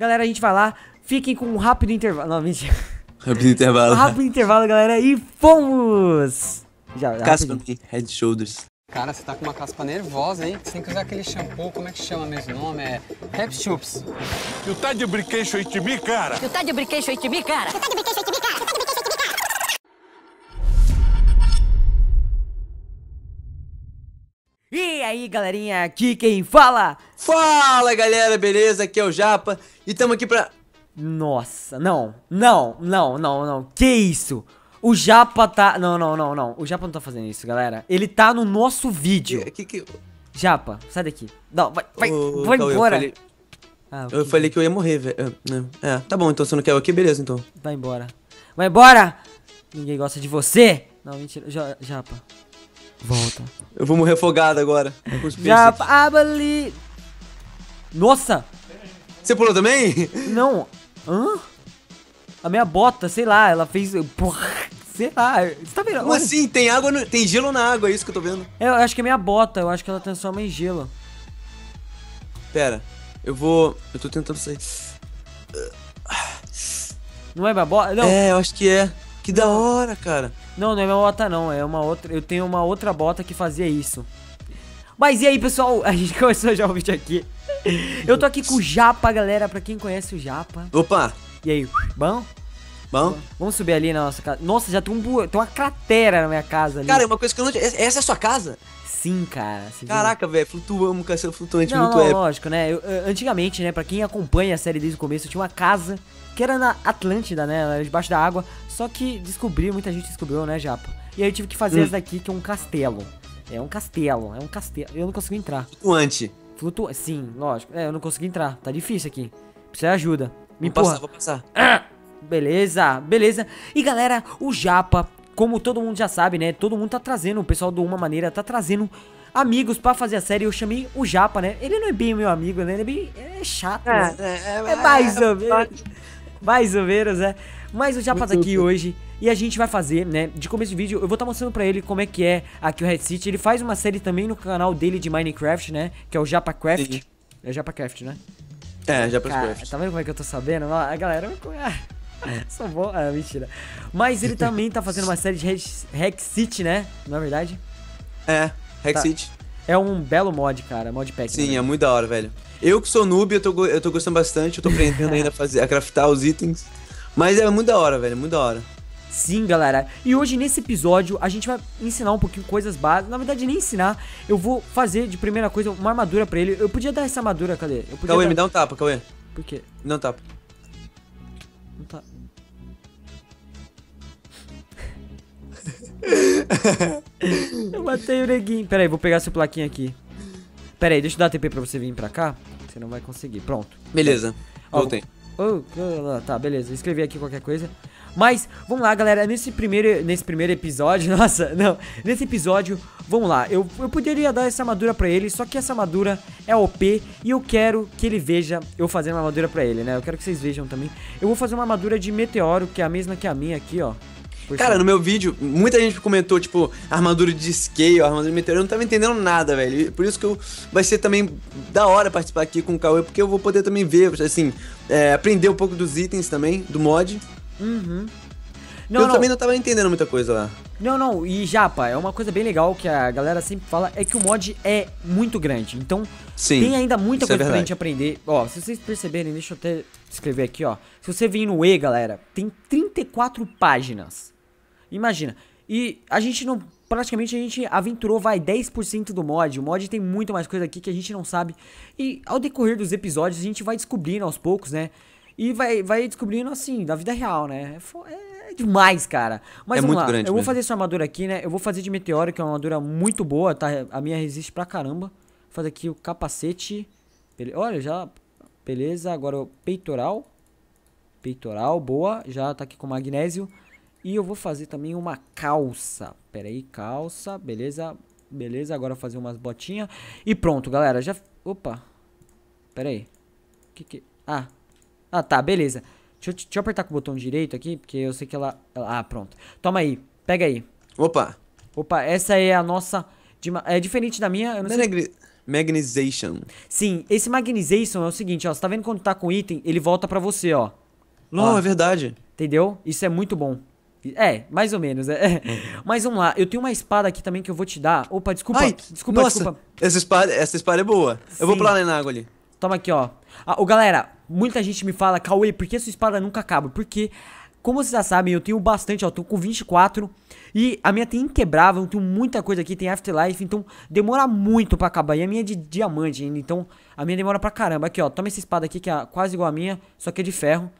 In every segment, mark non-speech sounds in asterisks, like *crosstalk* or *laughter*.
Galera, a gente vai lá. Fiquem com um rápido intervalo. Não, mentira. Rápido intervalo. rápido intervalo, galera. E fomos! Já, caspa aqui, head é shoulders. Cara, você tá com uma caspa nervosa, hein? Você tem que usar aquele shampoo, como é que chama mesmo nome? É Rap Shoops. Tu tá de brinquedo aí de mim, cara? Tu tá de brinquedo aí de mim, cara? Tu tá de brinquedo aí de mim, cara? aí, galerinha, aqui quem fala? Fala, galera, beleza? Aqui é o Japa e estamos aqui pra... Nossa, não, não, não, não, não, que isso? O Japa tá... Não, não, não, não, o Japa não tá fazendo isso, galera. Ele tá no nosso vídeo. Que, que, que... Japa, sai daqui. Não, vai, vai, vai embora. Eu falei... Ah, eu falei... que eu ia morrer, velho. É, tá bom, então você não quer eu aqui, beleza, então. Vai embora. Vai embora! Ninguém gosta de você! Não, mentira, Japa. Volta. Eu vou morrer afogado agora. É. Já, abali. Nossa! Você pulou também? Não. Hã? A minha bota, sei lá, ela fez. Sei lá, você tá vendo? Como Olha. assim? Tem água, no... tem gelo na água, é isso que eu tô vendo. É, eu acho que é minha bota, eu acho que ela transforma em gelo. Pera, eu vou. Eu tô tentando sair. Não é minha bota? Não. É, eu acho que é. Que da hora, cara. Não, não é minha bota não, é uma outra, eu tenho uma outra bota que fazia isso. Mas e aí, pessoal, *laughs* a gente começou já o vídeo aqui. Eu tô aqui com o Japa, galera, pra quem conhece o Japa. Opa! E aí, bom? Bom? Vamos subir ali na nossa casa. Nossa, já tem, um bu... tem uma cratera na minha casa ali. Cara, é uma coisa que eu não... Essa é a sua casa? Sim, cara. Caraca, velho, flutuamos com essa flutuante não, muito não, épico. lógico, né? Eu, antigamente, né, pra quem acompanha a série desde o começo, eu tinha uma casa que era na Atlântida, né? Era debaixo da água. Só que descobri, muita gente descobriu, né, Japa? E aí eu tive que fazer hum. essa daqui, que é um castelo. É um castelo, é um castelo. Eu não consigo entrar. Flutuante. Flutuante, sim, lógico. É, eu não consigo entrar. Tá difícil aqui. Precisa de ajuda. Me vou passar, vou passar. Ah! Beleza, beleza. E galera, o Japa, como todo mundo já sabe, né? Todo mundo tá trazendo, o pessoal de Uma Maneira tá trazendo amigos pra fazer a série. Eu chamei o Japa, né? Ele não é bem meu amigo, né? Ele é bem é chato. É, né? é, é, é mais é, ou menos. É, *laughs* mais ou menos, né? Mas o Japa tá aqui hoje e a gente vai fazer, né? De começo do vídeo, eu vou estar tá mostrando pra ele como é que é aqui o Red City. Ele faz uma série também no canal dele de Minecraft, né? Que é o JapaCraft. Sim. É JapaCraft, né? É, JapaCraft. Tá vendo como é que eu tô sabendo? a galera... *laughs* Ah, é. Sou bom. Ah, mentira. Mas ele *laughs* também tá fazendo uma série de Hack City, né? Na é verdade. É, Hack tá. City. É um belo mod, cara. Mod pack. Sim, é muito da hora, velho. Eu que sou noob, eu tô, eu tô gostando bastante, eu tô aprendendo ainda a, fazer, a craftar os itens. Mas é muito da hora, velho, muito da hora. Sim, galera. E hoje nesse episódio a gente vai ensinar um pouquinho coisas básicas. Na verdade, nem ensinar. Eu vou fazer de primeira coisa uma armadura para ele. Eu podia dar essa armadura, cadê? Eu Cauê, dar... me dá um tapa, Cauê. Por quê? Me dá um tapa. Um tapa. Tá. *laughs* eu matei o neguinho. Pera aí, vou pegar seu plaquinha aqui. Pera aí, deixa eu dar TP pra você vir pra cá. Você não vai conseguir. Pronto. Beleza. Voltei. Oh, tá, beleza. Escrevi aqui qualquer coisa. Mas, vamos lá, galera. Nesse primeiro, nesse primeiro episódio, *laughs* nossa, não. Nesse episódio, vamos lá. Eu, eu poderia dar essa armadura pra ele, só que essa armadura é OP e eu quero que ele veja eu fazendo uma armadura pra ele, né? Eu quero que vocês vejam também. Eu vou fazer uma armadura de meteoro, que é a mesma que a minha aqui, ó. Cara, no meu vídeo, muita gente comentou, tipo, armadura de scale, armadura de meteoro. Eu não tava entendendo nada, velho. Por isso que eu, vai ser também da hora participar aqui com o Cauê, porque eu vou poder também ver, assim, é, aprender um pouco dos itens também, do mod. Uhum. Não, eu não. também não tava entendendo muita coisa lá. Não, não, e Japa, é uma coisa bem legal que a galera sempre fala, é que o mod é muito grande. Então, Sim, tem ainda muita é coisa é pra gente aprender. Ó, se vocês perceberem, deixa eu até escrever aqui, ó. Se você vir no E, galera, tem 34 páginas. Imagina. E a gente não. Praticamente a gente aventurou, vai, 10% do mod. O mod tem muito mais coisa aqui que a gente não sabe. E ao decorrer dos episódios, a gente vai descobrindo aos poucos, né? E vai, vai descobrindo assim, da vida real, né? É, é, é demais, cara. Mas é vamos muito lá. grande. Eu vou mesmo. fazer essa armadura aqui, né? Eu vou fazer de meteoro, que é uma armadura muito boa, tá? A minha resiste pra caramba. Vou fazer aqui o capacete. Bele... Olha, já. Beleza, agora o peitoral. Peitoral, boa. Já tá aqui com magnésio. E eu vou fazer também uma calça. Pera aí, calça, beleza, beleza. Agora fazer umas botinhas. E pronto, galera, já... Opa, pera aí. Que que... Ah, ah tá, beleza. Deixa eu, deixa eu apertar com o botão direito aqui, porque eu sei que ela... Ah, pronto. Toma aí, pega aí. Opa. Opa, essa é a nossa... É diferente da minha, eu não sei... Magnization. Sim, esse magnization é o seguinte, ó. Você tá vendo quando tá com item, ele volta pra você, ó. Não, ó, é verdade. Entendeu? Isso é muito bom. É, mais ou menos. É. Uhum. *laughs* Mas vamos lá, eu tenho uma espada aqui também que eu vou te dar. Opa, desculpa, Ai, desculpa, nossa, desculpa. Essa espada, essa espada é boa. Sim. Eu vou pra lá na água ali. Toma aqui, ó. Ah, galera, muita gente me fala, Cauê, por que sua espada nunca acaba? Porque, como vocês já sabem, eu tenho bastante, ó, tô com 24. E a minha tem inquebrável, tenho muita coisa aqui, tem afterlife, então demora muito pra acabar. E a minha é de diamante ainda, então a minha demora pra caramba. Aqui, ó, toma essa espada aqui que é quase igual a minha, só que é de ferro.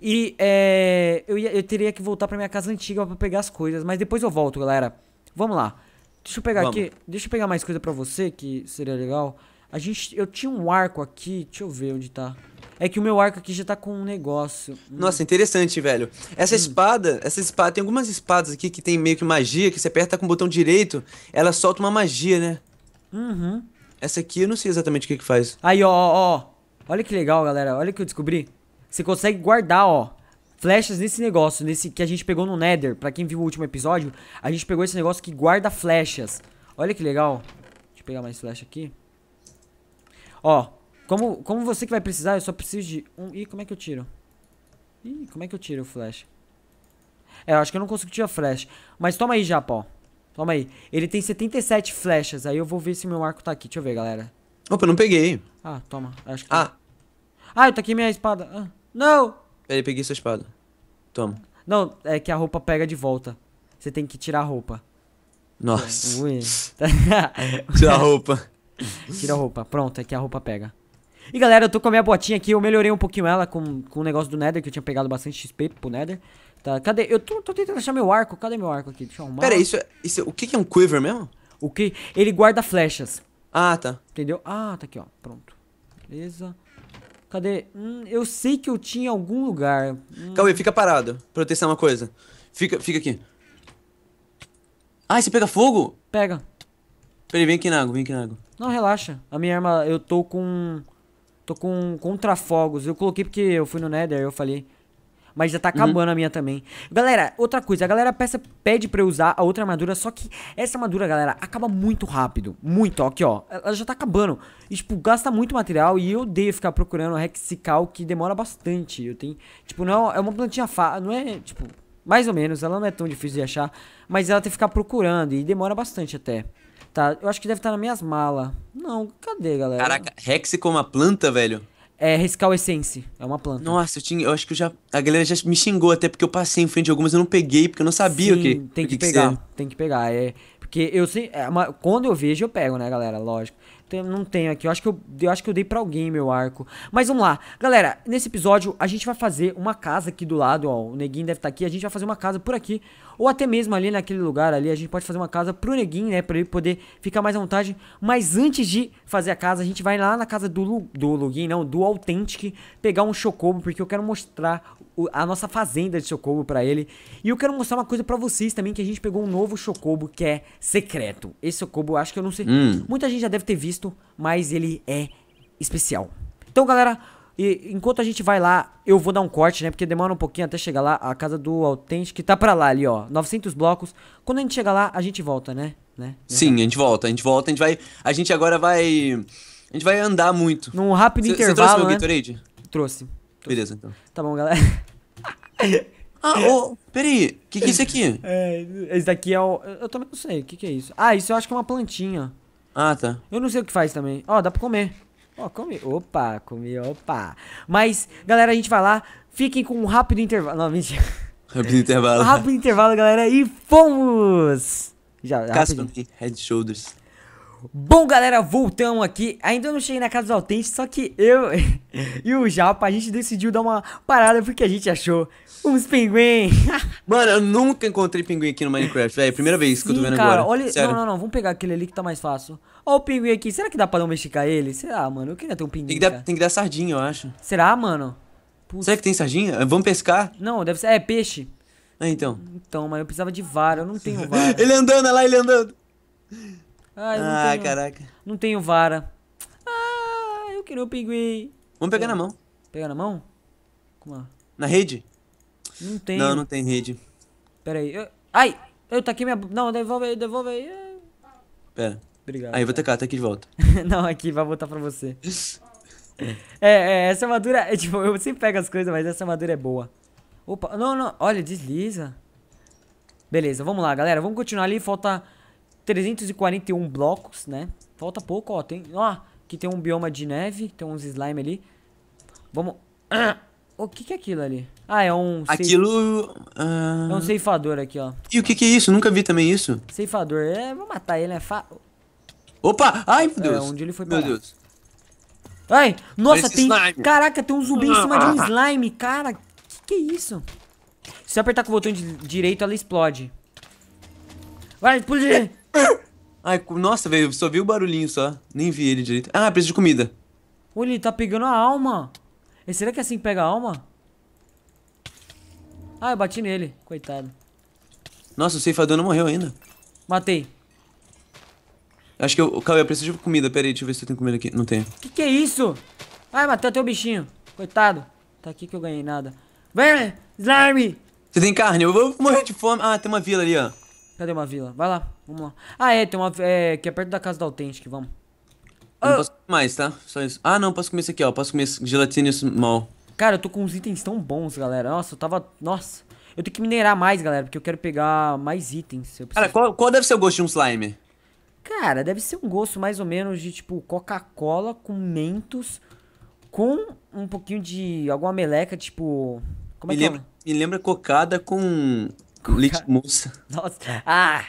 E é, eu, ia, eu teria que voltar pra minha casa antiga pra pegar as coisas. Mas depois eu volto, galera. Vamos lá. Deixa eu pegar Vamos. aqui. Deixa eu pegar mais coisa pra você, que seria legal. A gente. Eu tinha um arco aqui. Deixa eu ver onde tá. É que o meu arco aqui já tá com um negócio. Nossa, interessante, velho. Essa hum. espada, essa espada, tem algumas espadas aqui que tem meio que magia, que você aperta com o botão direito, ela solta uma magia, né? Uhum. Essa aqui eu não sei exatamente o que que faz. Aí, ó, ó, ó. Olha que legal, galera. Olha o que eu descobri. Você consegue guardar, ó, flechas nesse negócio, nesse que a gente pegou no Nether. Pra quem viu o último episódio, a gente pegou esse negócio que guarda flechas. Olha que legal. Deixa eu pegar mais flecha aqui. Ó, como, como você que vai precisar, eu só preciso de um... Ih, como é que eu tiro? Ih, como é que eu tiro o flecha? É, eu acho que eu não consigo tirar flecha. Mas toma aí já, Toma aí. Ele tem 77 flechas. Aí eu vou ver se meu arco tá aqui. Deixa eu ver, galera. Opa, eu não peguei. Ah, toma. Acho que... Ah. Tá. Ah, eu tá taquei minha espada. Ah. Não! Peraí, peguei sua espada. Toma. Não, é que a roupa pega de volta. Você tem que tirar a roupa. Nossa. Ui. *laughs* Tira a roupa. Tira a roupa. Pronto, é que a roupa pega. E galera, eu tô com a minha botinha aqui. Eu melhorei um pouquinho ela com, com o negócio do Nether, que eu tinha pegado bastante XP pro Nether. Tá, cadê? Eu tô, tô tentando achar meu arco. Cadê meu arco aqui? Deixa eu arrumar. Pera, isso, é, isso é, o que, que é um quiver mesmo? O que? Ele guarda flechas. Ah, tá. Entendeu? Ah, tá aqui, ó. Pronto. Beleza. Cadê? Hum, eu sei que eu tinha algum lugar. Hum. Cauê, fica parado pra eu testar uma coisa. Fica, fica aqui. Ai, você pega fogo? Pega. Peraí, vem aqui na água, vem aqui na água. Não, relaxa. A minha arma, eu tô com... Tô com contrafogos. Eu coloquei porque eu fui no Nether, eu falei... Mas já tá uhum. acabando uhum. a minha também. Galera, outra coisa. A galera peça, pede pra eu usar a outra armadura. Só que essa armadura, galera, acaba muito rápido. Muito, ó. Aqui, ó. Ela já tá acabando. E, tipo, gasta muito material. E eu odeio ficar procurando hexical que demora bastante. Eu tenho... Tipo, não... É uma plantinha fácil. Não é, tipo... Mais ou menos. Ela não é tão difícil de achar. Mas ela tem que ficar procurando. E demora bastante até. Tá, eu acho que deve estar tá nas minhas malas. Não, cadê, galera? Caraca, Rex como é uma planta, velho? É Riscal Essence, é uma planta. Nossa, eu, tinha, eu acho que eu já. A galera já me xingou até porque eu passei em frente de algumas eu não peguei, porque eu não sabia Sim, o que. Tem que, que pegar, que tem que pegar. É, porque eu sei. É uma, quando eu vejo, eu pego, né, galera? Lógico não tenho aqui. Eu acho, que eu, eu acho que eu dei pra alguém meu arco. Mas vamos lá. Galera, nesse episódio a gente vai fazer uma casa aqui do lado, ó. O neguinho deve estar tá aqui. A gente vai fazer uma casa por aqui. Ou até mesmo ali naquele lugar ali. A gente pode fazer uma casa pro neguinho, né? Pra ele poder ficar mais à vontade. Mas antes de fazer a casa, a gente vai lá na casa do, do Lugin, não, do Authentic, pegar um chocobo, porque eu quero mostrar a nossa fazenda de Chocobo para ele. E eu quero mostrar uma coisa para vocês também, que a gente pegou um novo Chocobo que é secreto. Esse Chocobo, acho que eu não sei... Hum. Muita gente já deve ter visto, mas ele é especial. Então, galera, e enquanto a gente vai lá, eu vou dar um corte, né? Porque demora um pouquinho até chegar lá. A casa do Authentic que tá pra lá ali, ó. 900 blocos. Quando a gente chegar lá, a gente volta, né? né? né? Sim, a gente volta. A gente volta. A gente vai... A gente agora vai... A gente vai andar muito. Num rápido cê, intervalo, Você trouxe meu né? Gatorade? Trouxe tô... Beleza, então. Tá bom, galera. *laughs* ah, ô, peraí. O que, que é isso aqui? É, esse daqui é o... Eu também não sei, o que, que é isso? Ah, isso eu acho que é uma plantinha. Ah, tá. Eu não sei o que faz também. Ó, oh, dá pra comer. Ó, oh, comi. Opa, comi, opa. Mas, galera, a gente vai lá. Fiquem com um rápido intervalo. Não, mentira. *laughs* Rápido intervalo. rápido intervalo, galera. E fomos! Já, Casper, Head Shoulders. Bom, galera, voltamos aqui. Ainda não cheguei na casa dos autentes, só que eu *laughs* e o Japa, a gente decidiu dar uma parada porque a gente achou uns pinguim. *laughs* Mano, eu nunca encontrei pinguim aqui no Minecraft, velho. a primeira vez que eu tô vendo cara, agora. Olha... Sério. Não, não, não. Vamos pegar aquele ali que tá mais fácil. Ó o pinguim aqui. Será que dá pra domesticar ele? Será, mano? Eu queria ter um pinguim. Tem que, dar, tem que dar sardinha, eu acho. Será, mano? Putz. Será que tem sardinha? Vamos pescar? Não, deve ser. É, peixe. É, então. Então, mas eu precisava de vara. Eu não tenho vara. *laughs* ele andando, olha lá, ele andando. Ah, eu não ah, tenho, caraca. Não tenho vara. Ah, eu queria o um pinguim. Vamos pegar na mão. Pegar na mão? Como é? Na rede? Não tem. Não, não tem rede. Pera aí. Eu... Ai! Eu taquei minha. Não, devolve aí, devolve aí. Pera. Obrigado. Aí, eu vou tacar, tá aqui de volta. *laughs* não, aqui, vai voltar pra você. é, é, essa armadura. É, tipo, eu sempre pego as coisas, mas essa armadura é boa. Opa, não, não. Olha, desliza. Beleza, vamos lá, galera. Vamos continuar ali. Falta 341 blocos, né? Falta pouco, ó. Tem, ó, aqui tem um bioma de neve, tem uns slime ali. Vamos... *coughs* O que, que é aquilo ali? Ah, é um... Aquilo... Uh... É um ah, ceifador aqui, ó. E o que, que é isso? Nunca vi também isso. Ceifador. É, vou matar ele, né? fa... Opa! Ai, meu é, Deus! É, onde ele foi parar. Meu Deus. Ai, nossa, Parece tem... Slime. Caraca, tem um zumbi em cima de um ah. slime, cara. Que que é isso? Se eu apertar com o botão de direito, ela explode. Vai, explodir! Ai, nossa, velho, só vi o barulhinho só. Nem vi ele direito. Ah, preciso de comida. Olha, ele tá pegando a alma. E será que é assim que pega a alma? Ah, eu bati nele. Coitado. Nossa, o ceifador não morreu ainda. Matei. Acho que eu... Calma, eu preciso de comida. Pera aí, deixa eu ver se eu tenho comida aqui. Não tenho. Que que é isso? Ai, matei até o bichinho. Coitado. Tá aqui que eu ganhei nada. Vem, slime! Você tem carne? Eu vou morrer de fome. Ah, tem uma vila ali, ó. Cadê uma vila? Vai lá, vamos lá. Ah, é, tem uma. É, que é perto da casa da Authentic, vamos. Eu não ah. posso comer mais, tá? Só isso. Ah, não, posso comer isso aqui, ó. Posso comer gelatina small. Cara, eu tô com uns itens tão bons, galera. Nossa, eu tava. Nossa. Eu tenho que minerar mais, galera, porque eu quero pegar mais itens. Preciso... Cara, qual, qual deve ser o gosto de um slime? Cara, deve ser um gosto mais ou menos de tipo Coca-Cola com mentos com um pouquinho de alguma meleca, tipo. Como é me que lembra, é? Me lembra cocada com leite moça. Nossa. Ah!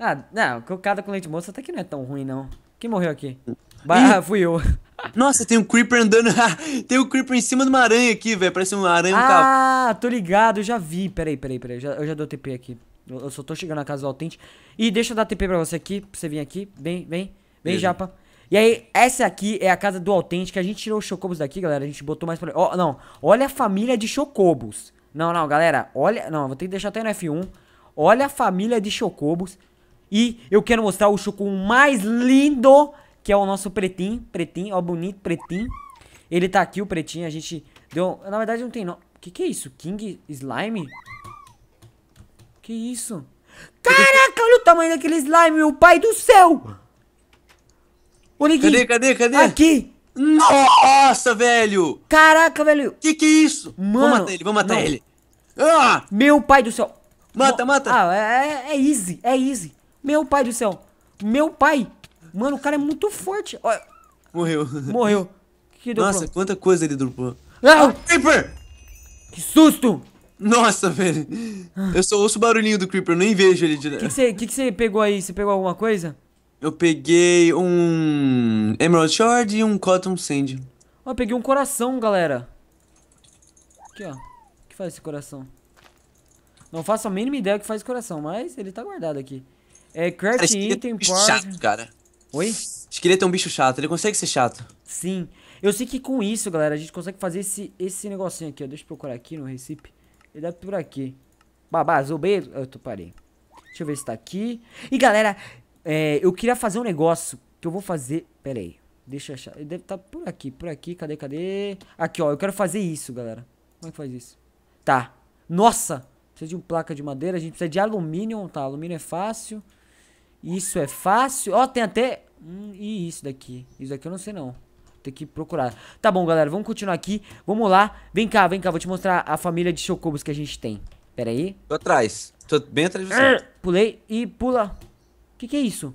Ah, não, cocada com leite moça até que não é tão ruim, não. Quem morreu aqui? Bah, *laughs* fui eu. *laughs* Nossa, tem um creeper andando. *laughs* tem um creeper em cima de uma aranha aqui, velho. Parece uma aranha. Ah, um tô ligado, eu já vi. Peraí, peraí, peraí. Já, eu já dou TP aqui. Eu, eu só tô chegando na casa do Altente. E deixa eu dar TP pra você aqui, pra você vir aqui. Vem, vem, vem, japa. E aí, essa aqui é a casa do Altente, que a gente tirou os chocobos daqui, galera. A gente botou mais pra... Oh, não, olha a família de chocobos. Não, não, galera, olha... Não, vou ter que deixar até no F1. Olha a família de chocobos. E eu quero mostrar o chocobo mais lindo, que é o nosso pretinho. Pretinho, ó, bonito, pretinho. Ele tá aqui, o pretinho, a gente deu... Na verdade, não tem O Que que é isso? King Slime? Que isso? Caraca, olha o tamanho daquele slime, meu pai do céu! Ô, cadê, cadê, cadê? Aqui! Nossa, velho! Caraca, velho! Que que é isso? Mano, vamos matar ele, vamos matar não. ele. Ah! Meu pai do céu! Mata, mata! Ah, é, é, é easy, é easy. Meu pai do céu. Meu pai. Mano, o cara é muito forte. Olha. Morreu. Morreu. *laughs* Que Nossa, quanta coisa ele dropou. Não! Ah! Ah, Creeper! Que susto! Nossa, velho. Eu só ouço o barulhinho do Creeper, eu nem vejo ele direto. O que você pegou aí? Você pegou alguma coisa? Eu peguei um Emerald Shard e um Cotton Sand. Ó, oh, peguei um coração, galera. Aqui, ó. O que faz esse coração? Não faço a mínima ideia do que faz esse coração, mas ele tá guardado aqui. É, craft cara, item, é um chato, cara. Oi? Esqueleto é um bicho chato, ele consegue ser chato. Sim. Eu sei que com isso, galera, a gente consegue fazer esse, esse negocinho aqui, ó. Deixa eu procurar aqui no Recipe. Ele deve por aqui. Babá, zobei. Eu tô parei. Deixa eu ver se tá aqui. E, galera, é, eu queria fazer um negócio que eu vou fazer. Pera aí. Deixa eu achar. Ele deve estar tá por aqui, por aqui. Cadê, cadê? Aqui, ó. Eu quero fazer isso, galera. Como é que faz isso? Tá. Nossa! Precisa de uma placa de madeira. A gente precisa de alumínio. Tá, alumínio é fácil. Isso é fácil. Ó, tem até... Hum, e isso daqui? Isso daqui eu não sei não. Tem que procurar. Tá bom, galera. Vamos continuar aqui. Vamos lá. Vem cá, vem cá. Vou te mostrar a família de chocobos que a gente tem. Pera aí. Tô atrás. Tô bem atrás de você. Pulei e pula que que é isso?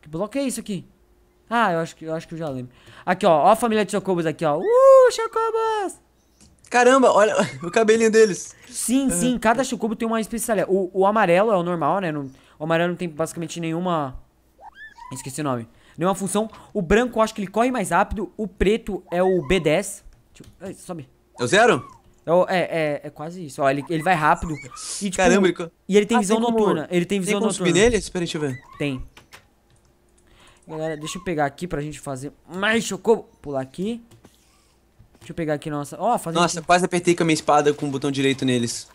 Que bloco é isso aqui? Ah, eu acho que, eu acho que eu já lembro. Aqui, ó. Ó a família de chocobos aqui, ó. Uh, chocobos! Caramba, olha *laughs* o cabelinho deles. Sim, sim. Cada chocobo tem uma especialidade. O, o amarelo é o normal, né? Não, o amarelo não tem basicamente nenhuma... Esqueci o nome. Nenhuma função. O branco, eu acho que ele corre mais rápido. O preto é o B10. Deixa eu... Ai, sobe. É o zero? É, é, é, é quase isso. Ó, ele, ele vai rápido. E, tipo, Caramba, ele... E ele tem ah, visão tem noturna. Como... Ele tem visão tem noturna. Tem nele? Espera aí, deixa eu ver. Tem. Galera, deixa eu pegar aqui pra gente fazer mais chocobo. Pular aqui. Deixa eu pegar aqui nossa... Ó, fazer... Nossa, aqui. quase apertei com a minha espada com o botão direito neles.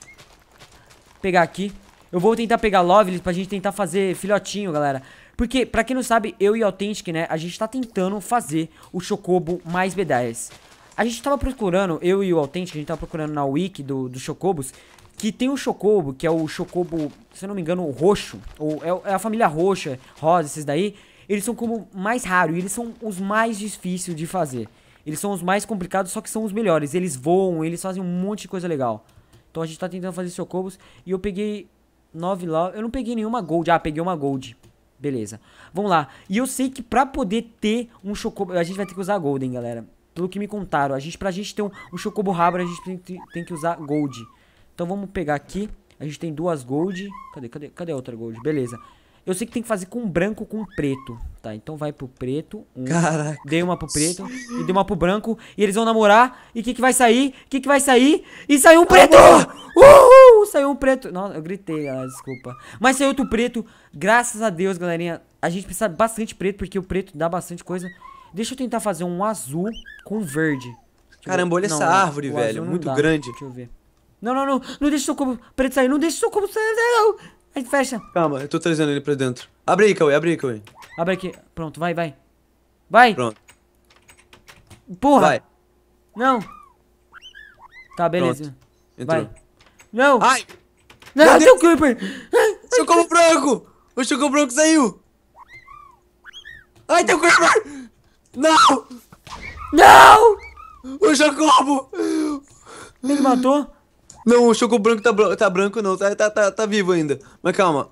Pegar aqui. Eu vou tentar pegar Loveless pra gente tentar fazer filhotinho, galera. Porque, pra quem não sabe, eu e Authentic, né, a gente tá tentando fazer o Chocobo mais B10. A gente tava procurando, eu e o Autêntico, a gente tava procurando na wiki do, do Chocobos, que tem o Chocobo, que é o Chocobo, se eu não me engano, o roxo, ou é, é a família roxa, rosa, esses daí, eles são como mais raros, eles são os mais difíceis de fazer. Eles são os mais complicados, só que são os melhores. Eles voam, eles fazem um monte de coisa legal. Então a gente tá tentando fazer Chocobos, e eu peguei nove lá, eu não peguei nenhuma gold, ah, peguei uma gold. Beleza, vamos lá. E eu sei que pra poder ter um Chocobo, a gente vai ter que usar golden, galera. Pelo que me contaram, a gente, pra gente ter um, um Chocobo Rabra, a gente tem, tem, que usar Gold. Então vamos pegar aqui. A gente tem duas Gold. Cadê, cadê, cadê a outra Gold? Beleza. Eu sei que tem que fazer com branco com preto. Tá, então vai pro preto. Um, Caraca. Dei uma pro preto e dei uma pro branco. E eles vão namorar. E o que que vai sair? O que que vai sair? E saiu um preto! Uhul! Saiu um preto. Nossa, eu gritei, galera, desculpa. Mas saiu outro preto. Graças a Deus, galerinha. A gente precisa bastante preto, porque o preto dá bastante coisa. Deixa eu tentar fazer um azul com verde. Caramba, olha não, essa né? árvore, velho. Muito dá. grande. Deixa eu ver. Não, não, não. Não deixa o seu cubo preto sair. Não deixa o seu cubo sair, não. Aí fecha. Calma, eu tô trazendo ele pra dentro. Abre aí, Cauê. Abre aí, Cauê. Abre aqui. Pronto, vai, vai. Vai. Pronto. Porra. Vai. Não. Tá, beleza. Vai. Não. Ai. Não, Meu tem o creeper. Socorro branco. O socorro branco saiu. Ai, tem o creeper. Não! Não! O Jacobo! Ele matou? Não, o Choco Branco tá, tá branco não, tá, tá, tá, tá, vivo ainda. Mas calma.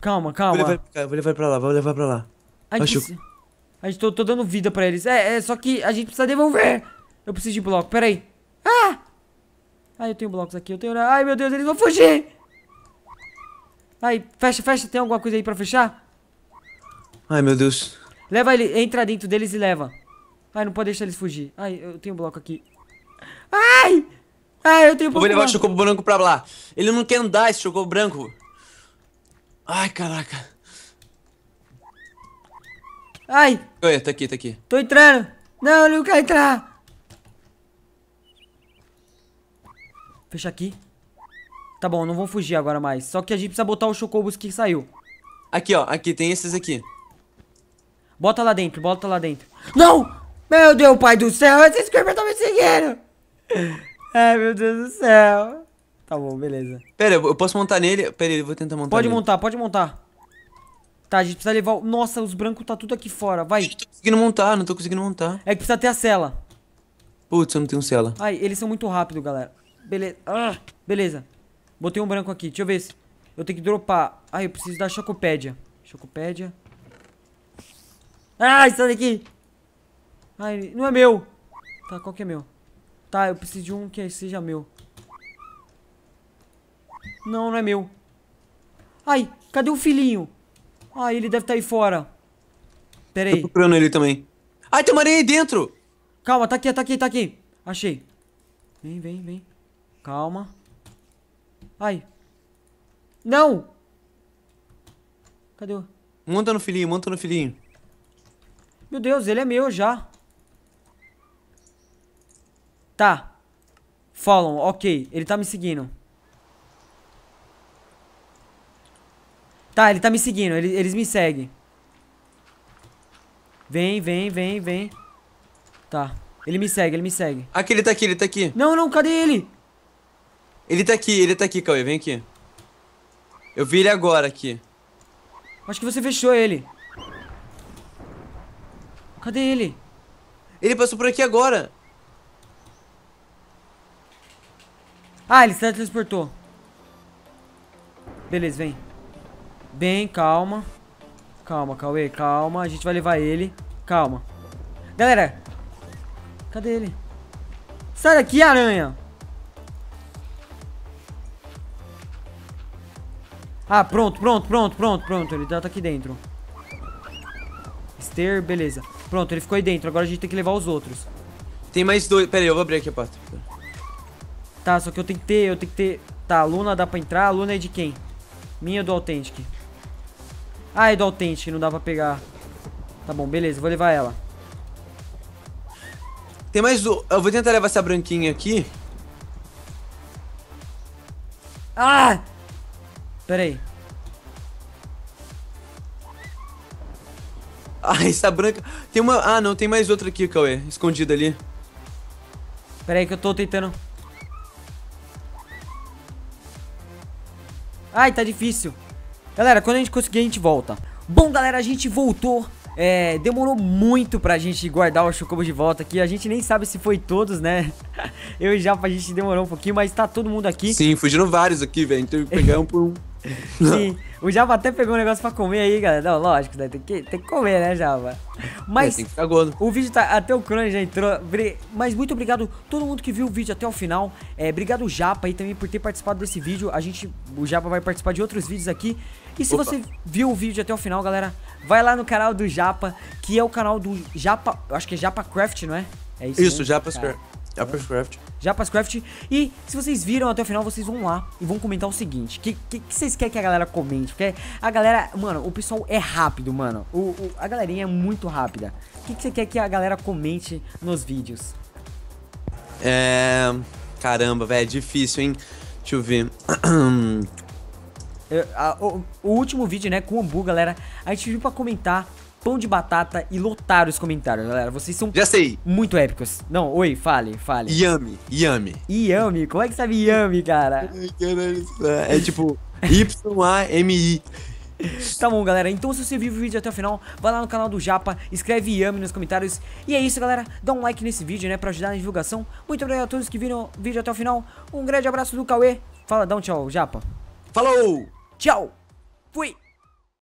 Calma, calma. Vou levar, vou levar pra lá, vou levar pra lá. A gente, se... a gente tô, tô, dando vida pra eles. É, é, só que a gente precisa devolver. Eu preciso de bloco, peraí. Ah! Ah, eu tenho blocos aqui, eu tenho... Ai, meu Deus, eles vão fugir! Ai, fecha, fecha. Tem alguma coisa aí pra fechar? Ai, meu Deus. Leva ele, entra dentro deles e leva. Ai, não pode deixar eles fugir. Ai, eu tenho um bloco aqui. Ai! Ai, eu tenho um bloco. Vou levar o chocobo branco pra lá. Ele não quer andar, esse chocobo branco. Ai, caraca. Ai! Oi, tá aqui, tá aqui. Tô entrando. Não, ele não quer entrar. Fecha aqui. Tá bom, não vão fugir agora mais. Só que a gente precisa botar o chocobos que saiu. Aqui, ó. Aqui, tem esses aqui. Bota lá dentro, bota lá dentro. Não! Meu Deus, pai do céu, esses creepers estão tá me seguindo. *laughs* Ai, meu Deus do céu. Tá bom, beleza. Pera, eu posso montar nele? Pera, eu vou tentar montar Pode nele. montar, pode montar. Tá, a gente precisa levar... Nossa, os brancos tá tudo aqui fora, vai. Eu não tô conseguindo montar, não tô conseguindo montar. É que precisa ter a cela. Putz, eu não tenho cela. Ai, eles são muito rápidos, galera. Beleza. Ah, beleza. Botei um branco aqui, deixa eu ver se... Eu tenho que dropar. Ai, eu preciso da chocopédia. Chocopédia. Ah, sai daqui! Ai, não é meu. Tá, qual que é meu? Tá, eu preciso de um que seja meu. Não, não é meu. Ai, cadê o filhinho? Ai, ele deve estar tá aí fora. Pera aí. Tô procurando ele também. Ai, tem uma areia aí dentro! Calma, tá aqui, tá aqui, tá aqui. Achei. Vem, vem, vem. Calma. Ai. Não! Cadê o... Monta no filhinho, monta no filhinho. Meu Deus, ele é meu já. Tá. Follow, ok. Ele tá me seguindo. Tá, ele tá me seguindo. Ele, eles me seguem. Vem, vem, vem, vem. Tá. Ele me segue, ele me segue. Aqui, ele tá aqui, ele tá aqui. Não, não, cadê ele? Ele tá aqui, ele tá aqui, Cauê. Vem aqui. Eu vi ele agora aqui. Acho que você fechou ele. Cadê ele? Ele passou por aqui agora. Ah, ele se transportou. Beleza, vem. Bem, calma. Calma, Cauê, calma. A gente vai levar ele. Calma. Galera, cadê ele? Sai daqui, aranha. Ah, pronto, pronto, pronto, pronto, pronto. Ele tá aqui dentro. Esther, beleza. Pronto, ele ficou aí dentro. Agora a gente tem que levar os outros. Tem mais dois. Pera aí, eu vou abrir aqui a porta. Tá, só que eu tenho que ter, eu tenho que ter... Tá, a Luna dá pra entrar. A Luna é de quem? Minha do Authentic. Ah, é do Authentic, não dá pra pegar. Tá bom, beleza, vou levar ela. Tem mais do... Eu vou tentar levar essa branquinha aqui. Ah! Pera aí. Ah, essa branca. Tem uma. Ah, não, tem mais outra aqui, Cauê. Escondida ali. Pera aí que eu tô tentando. Ai, tá difícil. Galera, quando a gente conseguir, a gente volta. Bom, galera, a gente voltou. É, demorou muito pra gente guardar o Chocobo de volta aqui. A gente nem sabe se foi todos, né? *laughs* Eu e Japa, a gente demorou um pouquinho, mas tá todo mundo aqui. Sim, fugiram vários aqui, velho. Então *laughs* pegar um por um. Sim. O Java até pegou um negócio pra comer aí, galera. Não, lógico, né? tem, que, tem que comer, né, Java? Mas. É, tem que ficar gordo. O vídeo tá. Até o Crunch já entrou. Mas muito obrigado a todo mundo que viu o vídeo até o final. É, obrigado, Japa, aí também por ter participado desse vídeo. A gente. O Japa vai participar de outros vídeos aqui. E se Opa. você viu o vídeo até o final, galera, vai lá no canal do Japa, que é o canal do Japa. Acho que é Japa Craft, não é? É isso. Isso, né? Japa Craft. Japascraft. JavaScript. E se vocês viram até o final, vocês vão lá e vão comentar o seguinte: que, que, que vocês querem que a galera comente? Porque a galera, mano, o pessoal é rápido, mano. O, o a galerinha é muito rápida. O que, que você quer que a galera comente nos vídeos? É. Caramba, velho, é difícil, hein? Deixa eu ver. Eu, a, o, o, último vídeo, né, com o Ambu, galera, a gente viu pra comentar pão de batata e lotaram os comentários, galera. Vocês são Já sei. muito épicos. Não, oi, fale, fale. Yami, Yami. Yami? Como é que sabe Yami, cara? *laughs* É, é tipo Y-A-M-I. Tá bom, galera. Então, se você viu o vídeo até o final, vai lá no canal do Japa, escreve Yami nos comentários. E é isso, galera. Dá um like nesse vídeo, né, pra ajudar na divulgação. Muito obrigado a todos que viram o vídeo até o final. Um grande abraço do Cauê. Fala, dá um tchau, Japa. Falou! Tchau! Fui!